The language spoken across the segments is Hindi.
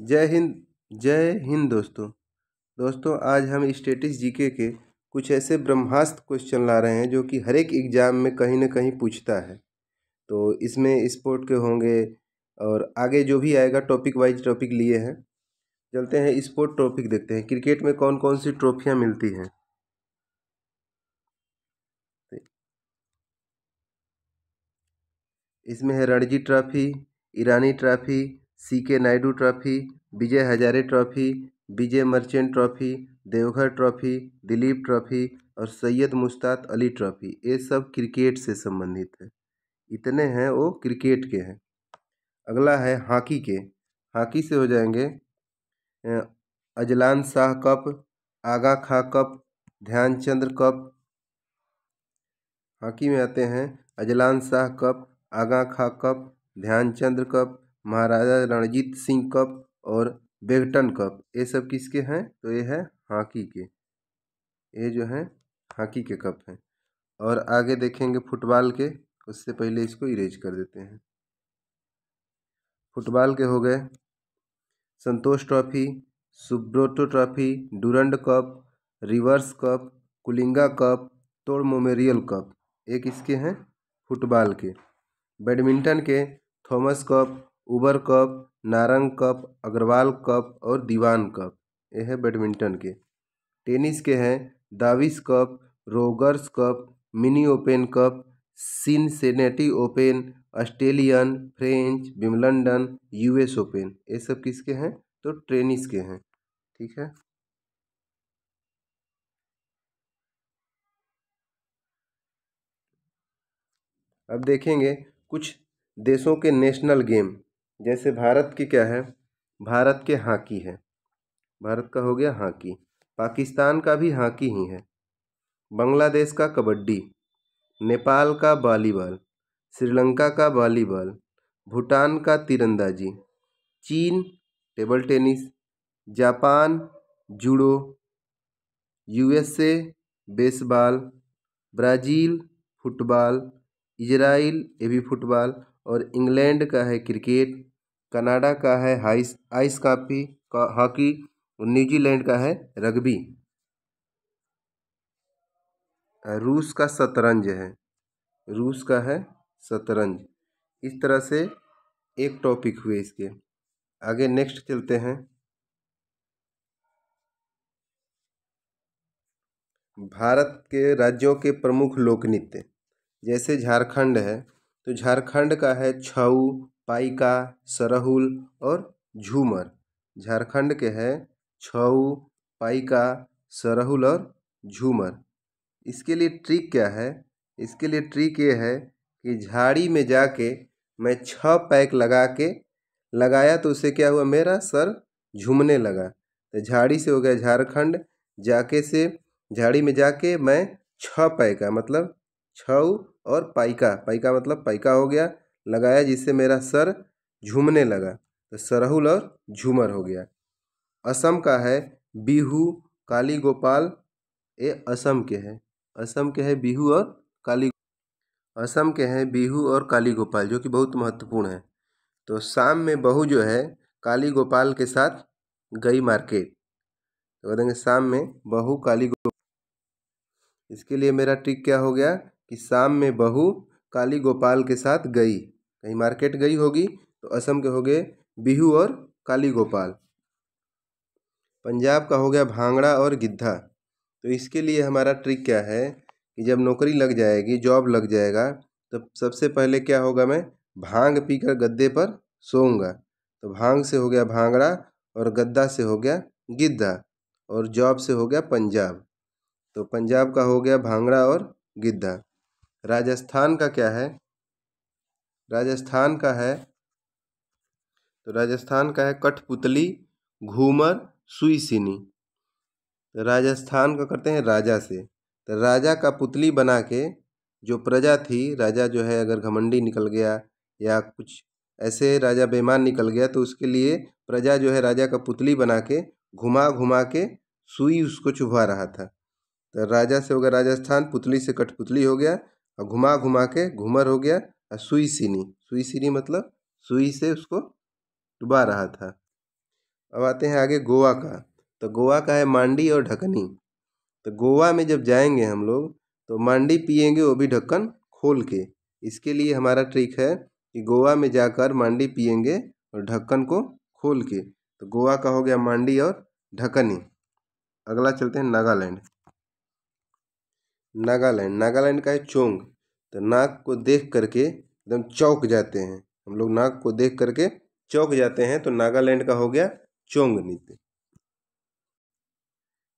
जय हिंद जय हिंद दोस्तों दोस्तों आज हम स्टेटिस जीके के कुछ ऐसे ब्रह्मास्त्र क्वेश्चन ला रहे हैं जो कि हर एक एग्ज़ाम में कहीं ना कहीं पूछता है तो इसमें स्पोर्ट के होंगे और आगे जो भी आएगा टॉपिक वाइज टॉपिक लिए हैं चलते हैं स्पोर्ट टॉपिक देखते हैं क्रिकेट में कौन कौन सी ट्रॉफियाँ मिलती हैं इसमें है Ranji trophy Irani trophy C K Naidu trophy Vijay Hazare trophy Vijay Merchant trophy Deodhar trophy Duleep trophy और सैयद मुश्ताक अली ट्रॉफी ये सब क्रिकेट से संबंधित है इतने हैं वो क्रिकेट के हैं अगला है हॉकी के हॉकी से हो जाएंगे Azlan Shah cup Aga Khan cup Dhyanchand cup hockey में आते हैं Azlan Shah cup Aga Khan cup Dhyanchand cup Maharaja Ranjit Singh cup और बेगटन कप ये सब किसके हैं तो ये है हॉकी के ये जो है हॉकी के कप हैं और आगे देखेंगे फुटबॉल के उससे पहले इसको इरेज कर देते हैं फुटबॉल के हो गए Santosh trophy Subroto trophy Durand cup Rovers cup Kalinga cup Todd memorial cup एक किसके हैं फुटबॉल के बैडमिंटन के Thomas cup Uber cup Narang cup Agarwal cup और दीवान कप ये है बैडमिंटन के टेनिस के हैं Davis cup Rogers cup mini open cup Cincinnati open Australian French Wimbledon US open ये सब किसके हैं तो टेनिस के हैं ठीक है अब देखेंगे कुछ देशों के नेशनल गेम जैसे भारत की क्या है भारत के हॉकी है भारत का हो गया हॉकी पाकिस्तान का भी हॉकी ही है बांग्लादेश का कबड्डी नेपाल का वॉलीबॉल श्रीलंका का वॉलीबॉल भूटान का तीरंदाजी चीन टेबल टेनिस जापान judo USA baseball Brazil football इजराइल ये भी फुटबॉल और इंग्लैंड का है क्रिकेट कनाडा का है हाइस आइस कापी का, हॉकी और न्यूजीलैंड का है रग्बी रूस का शतरंज है रूस का है शतरंज इस तरह से एक टॉपिक हुए इसके आगे नेक्स्ट चलते हैं भारत के राज्यों के प्रमुख लोक नृत्य जैसे झारखंड है तो झारखंड का है छऊ पाइका सरहुल और झूमर झारखंड के हैं छऊ पाइका सरहुल और झूमर इसके लिए ट्रिक क्या है इसके लिए ट्रिक ये है कि झाड़ी में जाके मैं छ पैक लगा के लगाया तो उसे क्या हुआ मेरा सर झूमने लगा तो झाड़ी से हो गया झारखंड जाके से झाड़ी में जाके मैं छ पैक का मतलब छऊ और पाइका पाइका मतलब पाइका हो गया लगाया जिससे मेरा सर झूमने लगा तो सरहुल और झूमर हो गया असम का है बिहू काली गोपाल ये असम के हैं असम के है बिहू और काली असम के हैं बिहू और काली गोपाल जो कि बहुत महत्वपूर्ण है तो शाम में बहू जो है काली गोपाल के साथ गई मार्केट तो कह देंगे शाम में बहू काली गोपाल इसके लिए मेरा ट्रिक क्या हो गया कि शाम में बहू काली गोपाल के साथ गई कहीं मार्केट गई होगी तो असम के हो गए बिहू और काली गोपाल पंजाब का हो गया भांगड़ा और गिद्धा तो इसके लिए हमारा ट्रिक क्या है कि जब नौकरी लग जाएगी जॉब लग जाएगा तो सबसे पहले क्या होगा मैं भांग पीकर गद्दे पर सोऊंगा तो भांग से हो गया भांगड़ा और गद्दा से हो गया गिद्धा और जॉब से हो गया पंजाब तो पंजाब का हो गया भांगड़ा और गिद्धा राजस्थान का क्या है राजस्थान का है तो राजस्थान का है कठपुतली घूमर सुईसिनी तो राजस्थान का करते हैं राजा से तो राजा का पुतली बना के जो प्रजा थी राजा जो है अगर घमंडी निकल गया या कुछ ऐसे राजा बेमान निकल गया तो उसके लिए प्रजा जो है राजा का पुतली बना के घुमा घुमा के सुई उसको चुभा रहा था तो राजा से गया राजस्थान पुतली से कठपुतली हो गया और घुमा घुमा के घूमर हो गया और सुई सीनी सुई सीनी मतलब सुई से उसको डुबा रहा था अब आते हैं आगे गोवा का तो गोवा का है मांडी और ढकनी तो गोवा में जब जाएंगे हम लोग तो मांडी पिएंगे वो भी ढक्कन खोल के इसके लिए हमारा ट्रिक है कि गोवा में जाकर मांडी पिएंगे और ढक्कन को खोल के तो गोवा का हो गया मांडी और ढकनी अगला चलते हैं नागालैंड नागालैंड नागालैंड का है चोंग तो नाग को देख करके एकदम चौक जाते हैं हम लोग नाग को देख करके चौक जाते हैं तो नागालैंड का हो गया चोंग नृत्य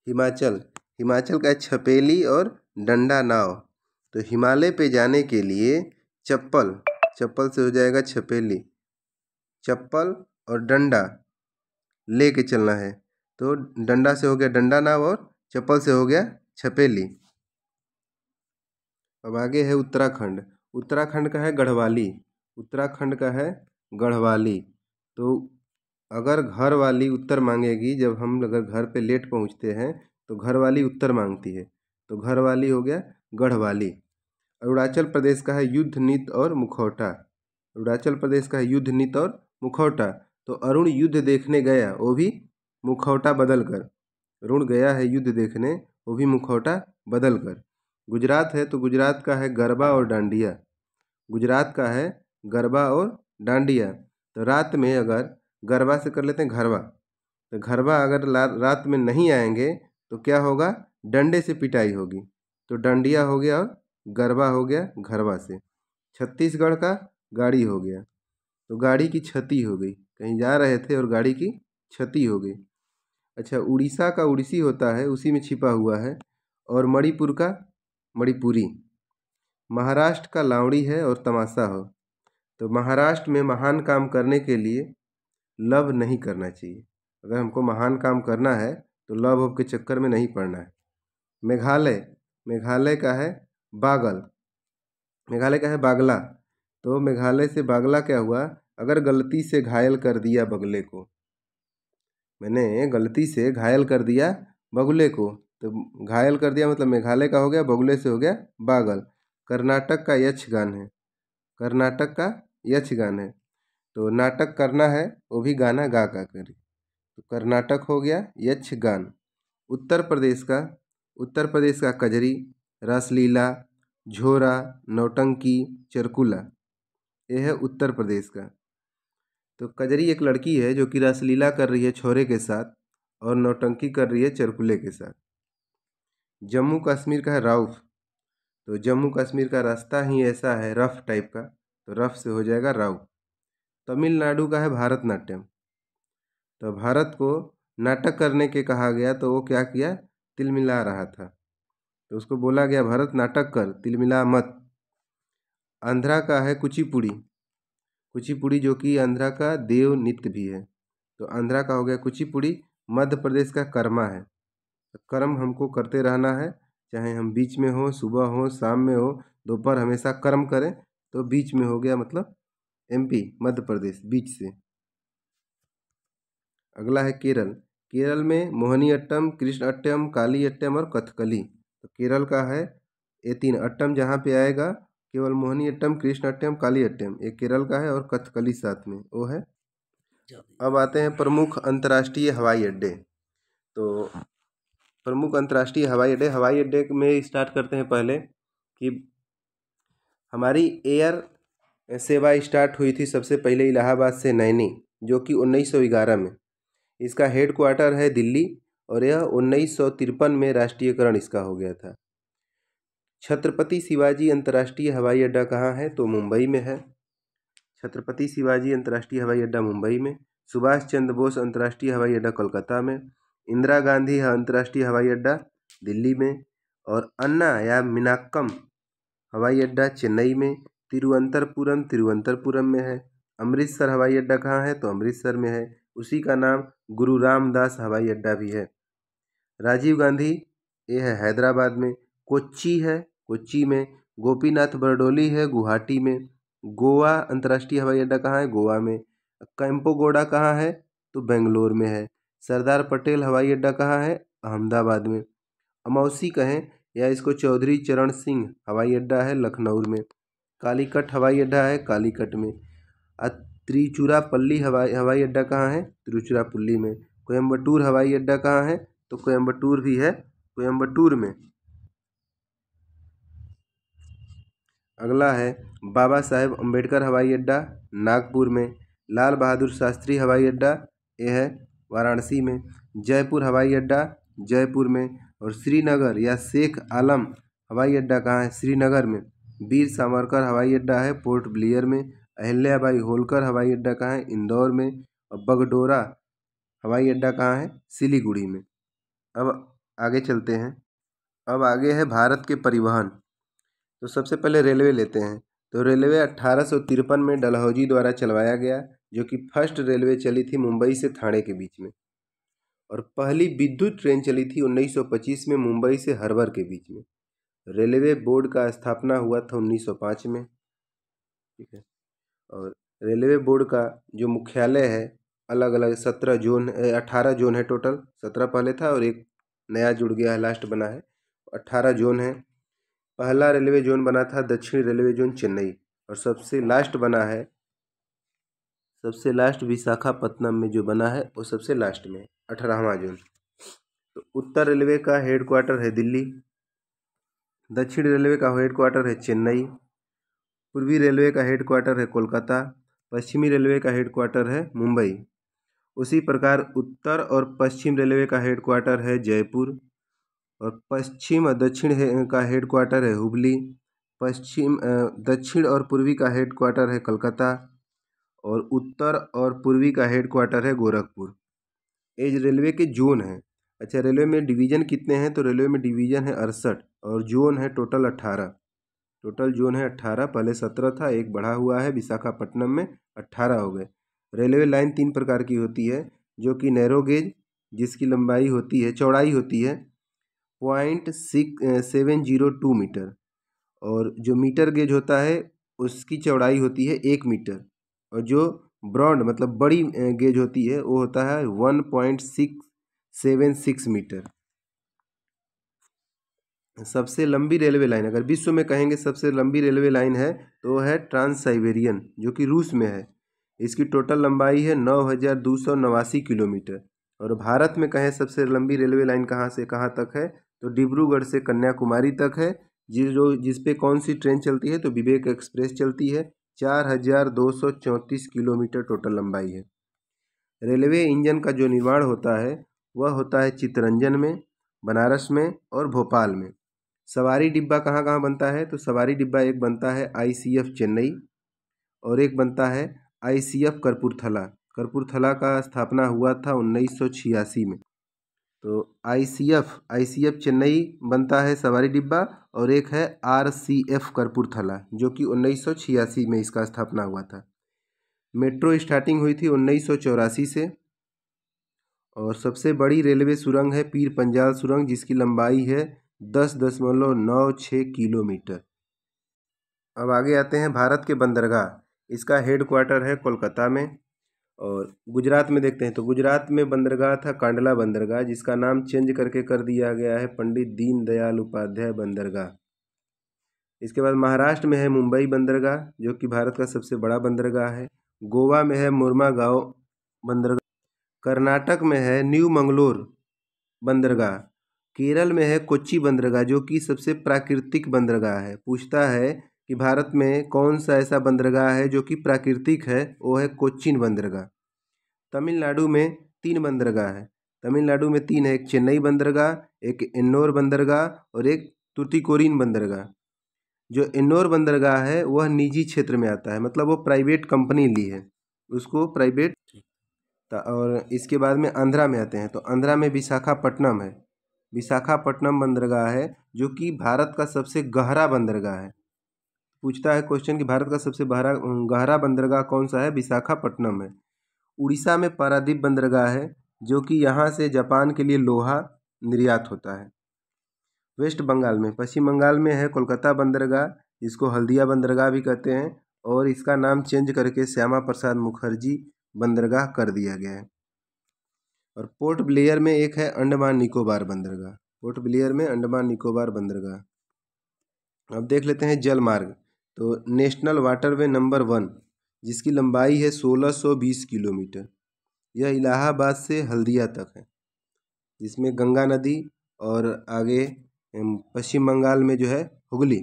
हिमाचल हिमाचल का है छपेली और डंडा नाव तो हिमालय पे जाने के लिए चप्पल चप्पल से हो जाएगा छपेली चप्पल और डंडा ले के चलना है तो डंडा से हो गया डंडा नाव और चप्पल से हो गया छपेली अब आगे है उत्तराखंड उत्तराखंड का है गढ़वाली उत्तराखंड का है गढ़वाली तो अगर घर वाली उत्तर मांगेगी जब हम अगर घर पे लेट पहुंचते हैं तो घर वाली उत्तर मांगती है तो घर वाली हो गया गढ़वाली अरुणाचल प्रदेश का है युद्ध नीत और मुखौटा अरुणाचल प्रदेश का है युद्ध नीत और मुखौटा तो अरुण युद्ध देखने गया वो भी मुखौटा बदल कर अरुण गया है युद्ध देखने वो भी मुखौटा बदल कर गुजरात है तो गुजरात का है गरबा और डांडिया गुजरात का है गरबा और डांडिया तो रात में अगर गरबा से कर लेते हैं घरवा तो घरवा अगर रात में नहीं आएंगे तो क्या होगा डंडे से पिटाई होगी तो डंडिया हो गया और गरबा हो गया घरवा से छत्तीसगढ़ का गाड़ी हो गया तो गाड़ी की क्षति हो गई कहीं जा रहे थे और गाड़ी की क्षति हो गई अच्छा उड़ीसा का उड़ीसी होता है उसी में छिपा हुआ है और मणिपुर का मणिपुरी महाराष्ट्र का लावड़ी है और तमाशा हो तो महाराष्ट्र में महान काम करने के लिए लव नहीं करना चाहिए अगर हमको महान काम करना है तो लव के चक्कर में नहीं पड़ना है मेघालय मेघालय का है बागल मेघालय का है बागला तो मेघालय से बागला क्या हुआ अगर गलती से घायल कर दिया बगले को मैंने गलती से घायल कर दिया बगले को तो घायल कर दिया मतलब मेघालय का हो गया बगुले से हो गया बागल कर्नाटक का यक्षगान है कर्नाटक का यक्षगान है तो नाटक करना है वो भी गाना गा का कर तो कर्नाटक हो गया यक्षगान उत्तर प्रदेश का उत्तर प्रदेश का कजरी रसलीला झोरा नौटंकी चरकुला यह है उत्तर प्रदेश का तो कजरी एक लड़की है जो कि रसलीला कर रही है छोरे के साथ और नौटंकी कर रही है चरकुले के साथ जम्मू कश्मीर का है राउफ तो जम्मू कश्मीर का रास्ता ही ऐसा है रफ़ टाइप का तो रफ़ से हो जाएगा राउफ तमिलनाडु का है भारतनाट्यम तो भारत को नाटक करने के कहा गया तो वो क्या किया तिलमिला रहा था तो उसको बोला गया भारत नाटक कर तिलमिला मत आंध्रा का है कुचिपुड़ी कुचिपुड़ी जो कि आंध्रा का देव नृत्य भी है तो आंध्रा का हो गया कुचिपुड़ी मध्य प्रदेश का कर्मा है कर्म हमको करते रहना है चाहे हम बीच में हो सुबह हो शाम में हो दोपहर हमेशा कर्म करें तो बीच में हो गया मतलब एमपी मध्य प्रदेश बीच से अगला है केरल केरल में मोहनी अट्टम कृष्ण अट्टम काली अट्टम और कथकली तो केरल का है ये तीन अट्टम जहाँ पे आएगा केवल मोहनी अट्टम कृष्ण अट्टम काली अट्टम ये केरल का है और कथकली साथ में वो है अब आते हैं प्रमुख अंतर्राष्ट्रीय हवाई अड्डे तो प्रमुख अंतर्राष्ट्रीय हवाई अड्डे हवाई अड्डे में स्टार्ट करते हैं पहले कि हमारी एयर सेवा स्टार्ट हुई थी सबसे पहले इलाहाबाद से नैनी जो कि उन्नीस में इसका हेड क्वार्टर है दिल्ली और यह उन्नीस में राष्ट्रीयकरण इसका हो गया था छत्रपति शिवाजी अंतर्राष्ट्रीय हवाई अड्डा कहाँ है तो मुंबई में है छत्रपति शिवाजी अंतर्राष्ट्रीय हवाई अड्डा मुंबई में सुभाष चंद्र बोस अंतर्राष्ट्रीय हवाई अड्डा कोलकाता में इंदिरा गांधी अंतर्राष्ट्रीय हवाई अड्डा दिल्ली में और अन्ना या मिनाक्कम हवाई अड्डा चेन्नई में तिरुवंतरपुरम तिरुवंतरपुरम में है अमृतसर हवाई अड्डा कहाँ है तो अमृतसर में है उसी का नाम गुरु रामदास हवाई अड्डा भी है राजीव गांधी ये है हैदराबाद में कोच्चि है कोच्चि में गोपीनाथ बरडोली है गुवाहाटी में गोवा अंतर्राष्ट्रीय हवाई अड्डा कहाँ है गोवा में कैम्पोगोड़ा कहाँ है तो बेंगलोर में है सरदार पटेल हवाई अड्डा कहाँ है अहमदाबाद में अमौसी कहें या इसको चौधरी चरण सिंह हवाई अड्डा है लखनऊ में कालीकट हवाई अड्डा है कालीकट में त्रिचुरापल्ली हवाई हवाई अड्डा कहाँ है त्रिचुरापल्ली में कोयम्बटूर हवाई अड्डा कहाँ है तो कोयम्बटूर भी है कोयम्बटूर में अगला है बाबा साहेब अम्बेडकर हवाई अड्डा नागपुर में लाल बहादुर शास्त्री हवाई अड्डा यह है वाराणसी में जयपुर हवाई अड्डा जयपुर में और श्रीनगर या शेख आलम हवाई अड्डा कहाँ है श्रीनगर में वीर सावरकर हवाई अड्डा है पोर्ट ब्लेयर में अहिल्याबाई होलकर हवाई अड्डा कहाँ है इंदौर में और बगडोरा हवाई अड्डा कहाँ है सिलीगुड़ी में अब आगे चलते हैं अब आगे है भारत के परिवहन तो सबसे पहले रेलवे लेते हैं तो रेलवे अट्ठारह में डलहौजी द्वारा चलवाया गया जो कि फर्स्ट रेलवे चली थी मुंबई से थाने के बीच में और पहली विद्युत ट्रेन चली थी 1925 में मुंबई से हरवर के बीच में रेलवे बोर्ड का स्थापना हुआ था 1905 में ठीक है और रेलवे बोर्ड का जो मुख्यालय है अलग अलग सत्रह जोन अठारह जोन है टोटल सत्रह पहले था और एक नया जुड़ गया है लास्ट बना है अट्ठारह जोन है पहला रेलवे जोन बना था दक्षिण रेलवे जोन चेन्नई और सबसे लास्ट बना है सबसे लास्ट विशाखापत्नम में जो बना है वो सबसे लास्ट में अठारहवा जून तो उत्तर रेलवे का हेड क्वार्टर है दिल्ली दक्षिण रेलवे का हेड क्वार्टर है चेन्नई पूर्वी रेलवे का हेड क्वार्टर है कोलकाता पश्चिमी रेलवे का हेड क्वार्टर है मुंबई उसी प्रकार उत्तर और पश्चिम रेलवे का हेड क्वार्टर है जयपुर और पश्चिम और दक्षिण का हेड क्वार्टर है हुबली पश्चिम दक्षिण और पूर्वी का हेड क्वार्टर है कलकत्ता और उत्तर और पूर्वी का हेड क्वार्टर है गोरखपुर एज रेलवे के जोन है अच्छा रेलवे में डिवीज़न कितने हैं तो रेलवे में डिवीज़न है अड़सठ और जोन है टोटल अट्ठारह टोटल जोन है अट्ठारह पहले सत्रह था एक बढ़ा हुआ है विशाखापट्टनम में अट्ठारह हो गए रेलवे लाइन तीन प्रकार की होती है जो कि नैरो गेज जिसकी लंबाई होती है चौड़ाई होती है point seven zero two meter और जो मीटर गेज होता है उसकी चौड़ाई होती है एक मीटर और जो ब्रॉड मतलब बड़ी गेज होती है वो होता है one point six seven six meter सबसे लंबी रेलवे लाइन अगर विश्व में कहेंगे सबसे लंबी रेलवे लाइन है तो वह है ट्रांस साइबेरियन जो कि रूस में है इसकी टोटल लंबाई है नौ हज़ार दो सौ नवासी किलोमीटर और भारत में कहें सबसे लंबी रेलवे लाइन कहाँ से कहाँ तक है तो डिब्रूगढ़ से कन्याकुमारी तक है जिस जो जिस कौन सी ट्रेन चलती है तो विवेक एक्सप्रेस चलती है चार हजार दो सौ चौंतीस किलोमीटर टोटल लंबाई है रेलवे इंजन का जो निर्माण होता है वह होता है चितरंजन में बनारस में और भोपाल में सवारी डिब्बा कहाँ कहाँ बनता है तो सवारी डिब्बा एक बनता है आईसीएफ चेन्नई और एक बनता है आईसीएफ कर्पूरथला कर्पूरथला का स्थापना हुआ था उन्नीस सौ छियासी में तो आईसीएफ आईसीएफ चेन्नई बनता है सवारी डिब्बा और एक है आरसीएफ कर्पूरथला जो कि उन्नीस सौ छियासी में इसका स्थापना हुआ था मेट्रो स्टार्टिंग हुई थी उन्नीस सौ चौरासी से और सबसे बड़ी रेलवे सुरंग है पीर पंजाल सुरंग जिसकी लंबाई है दस दशमलव नौ छः किलोमीटर अब आगे आते हैं भारत के बंदरगाह इसका हेड क्वार्टर है कोलकाता में और गुजरात में देखते हैं तो गुजरात में बंदरगाह था कांडला बंदरगाह जिसका नाम चेंज करके कर दिया गया है पंडित दीनदयाल उपाध्याय बंदरगाह इसके बाद महाराष्ट्र में है मुंबई बंदरगाह जो कि भारत का सबसे बड़ा बंदरगाह है गोवा में है मुरमा गाँव बंदरगाह कर्नाटक में है न्यू मंगलोर बंदरगाह केरल में है कोच्ची बंदरगाह जो कि सबसे प्राकृतिक बंदरगाह है पूछता है कि भारत में कौन सा ऐसा बंदरगाह है जो कि प्राकृतिक है वो है कोचिन बंदरगाह तमिलनाडु में तीन बंदरगाह है तमिलनाडु में तीन है एक चेन्नई बंदरगाह एक इन्नौर बंदरगाह और एक तुतिकोरिन बंदरगाह जो इन्नौर बंदरगाह है वह निजी क्षेत्र में आता है मतलब वो प्राइवेट कंपनी ली है उसको प्राइवेट और इसके बाद में आंध्रा में आते हैं तो आंध्रा में विशाखापट्टनम है विशाखापट्टनम बंदरगाह है जो कि भारत का सबसे गहरा बंदरगाह है पूछता है क्वेश्चन कि भारत का सबसे बहरा गहरा बंदरगाह कौन सा है विशाखापट्टनम है उड़ीसा में पारादीप बंदरगाह है जो कि यहाँ से जापान के लिए लोहा निर्यात होता है वेस्ट बंगाल में पश्चिम बंगाल में है कोलकाता बंदरगाह जिसको हल्दिया बंदरगाह भी कहते हैं और इसका नाम चेंज करके श्यामा प्रसाद मुखर्जी बंदरगाह कर दिया गया है और पोर्ट ब्लेयर में एक है अंडमान निकोबार बंदरगाह पोर्ट ब्लेयर में अंडमान निकोबार बंदरगाह अब देख लेते हैं जलमार्ग तो नेशनल वाटरवे नंबर वन जिसकी लंबाई है 1620 किलोमीटर यह इलाहाबाद से हल्दिया तक है जिसमें गंगा नदी और आगे पश्चिम बंगाल में जो है हुगली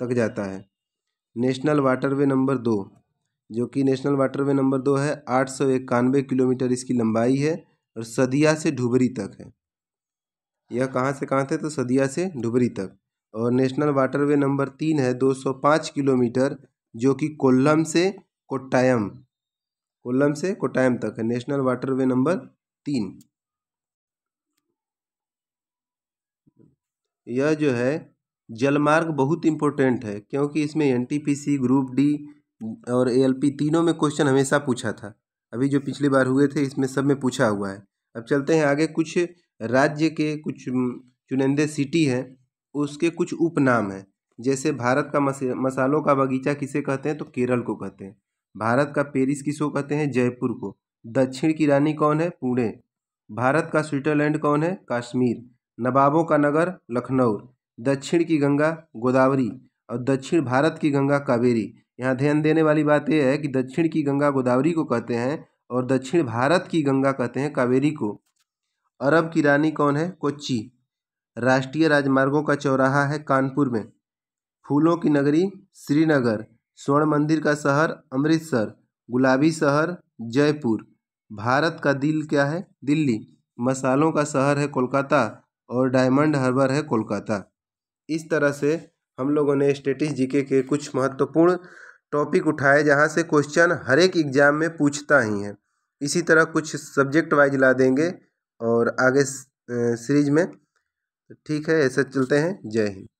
तक जाता है नेशनल वाटरवे नंबर दो जो कि नेशनल वाटरवे नंबर दो है आठ सौ इक्यानवे किलोमीटर इसकी लंबाई है और सदिया से ढुबरी तक है यह कहाँ से कहाँ थे तो सदिया से ढुबरी तक और नेशनल वाटरवे नंबर तीन है दो सौ पाँच किलोमीटर जो कि कोल्लम से कोट्टायम कोल्लम से कोट्टायम तक है नेशनल वाटरवे नंबर तीन यह जो है जलमार्ग बहुत इम्पोर्टेंट है क्योंकि इसमें एनटीपीसी ग्रुप डी और एएलपी तीनों में क्वेश्चन हमेशा पूछा था अभी जो पिछली बार हुए थे इसमें सब में पूछा हुआ है अब चलते हैं आगे कुछ राज्य के कुछ चुनिंदे सिटी हैं उसके कुछ उपनाम हैं जैसे भारत का मसालों का बगीचा किसे कहते हैं तो केरल को कहते हैं भारत का पेरिस किसको कहते हैं जयपुर को दक्षिण की रानी कौन है पुणे भारत का स्विट्जरलैंड कौन है कश्मीर नवाबों का नगर लखनऊ दक्षिण की गंगा गोदावरी और दक्षिण भारत की गंगा कावेरी यहाँ ध्यान देने वाली बात यह है कि दक्षिण की गंगा गोदावरी को कहते हैं और दक्षिण भारत की गंगा कहते हैं कावेरी को अरब की रानी कौन है कोच्ची राष्ट्रीय राजमार्गों का चौराहा है कानपुर में फूलों की नगरी श्रीनगर स्वर्ण मंदिर का शहर अमृतसर गुलाबी शहर जयपुर भारत का दिल क्या है दिल्ली मसालों का शहर है कोलकाता और डायमंड हार्बर है कोलकाता इस तरह से हम लोगों ने स्टेटिस जीके के कुछ महत्वपूर्ण टॉपिक उठाए जहाँ से क्वेश्चन हर एक एग्ज़ाम में पूछता ही है इसी तरह कुछ सब्जेक्ट वाइज ला देंगे और आगे सीरीज में ठीक है ऐसे चलते हैं जय हिंद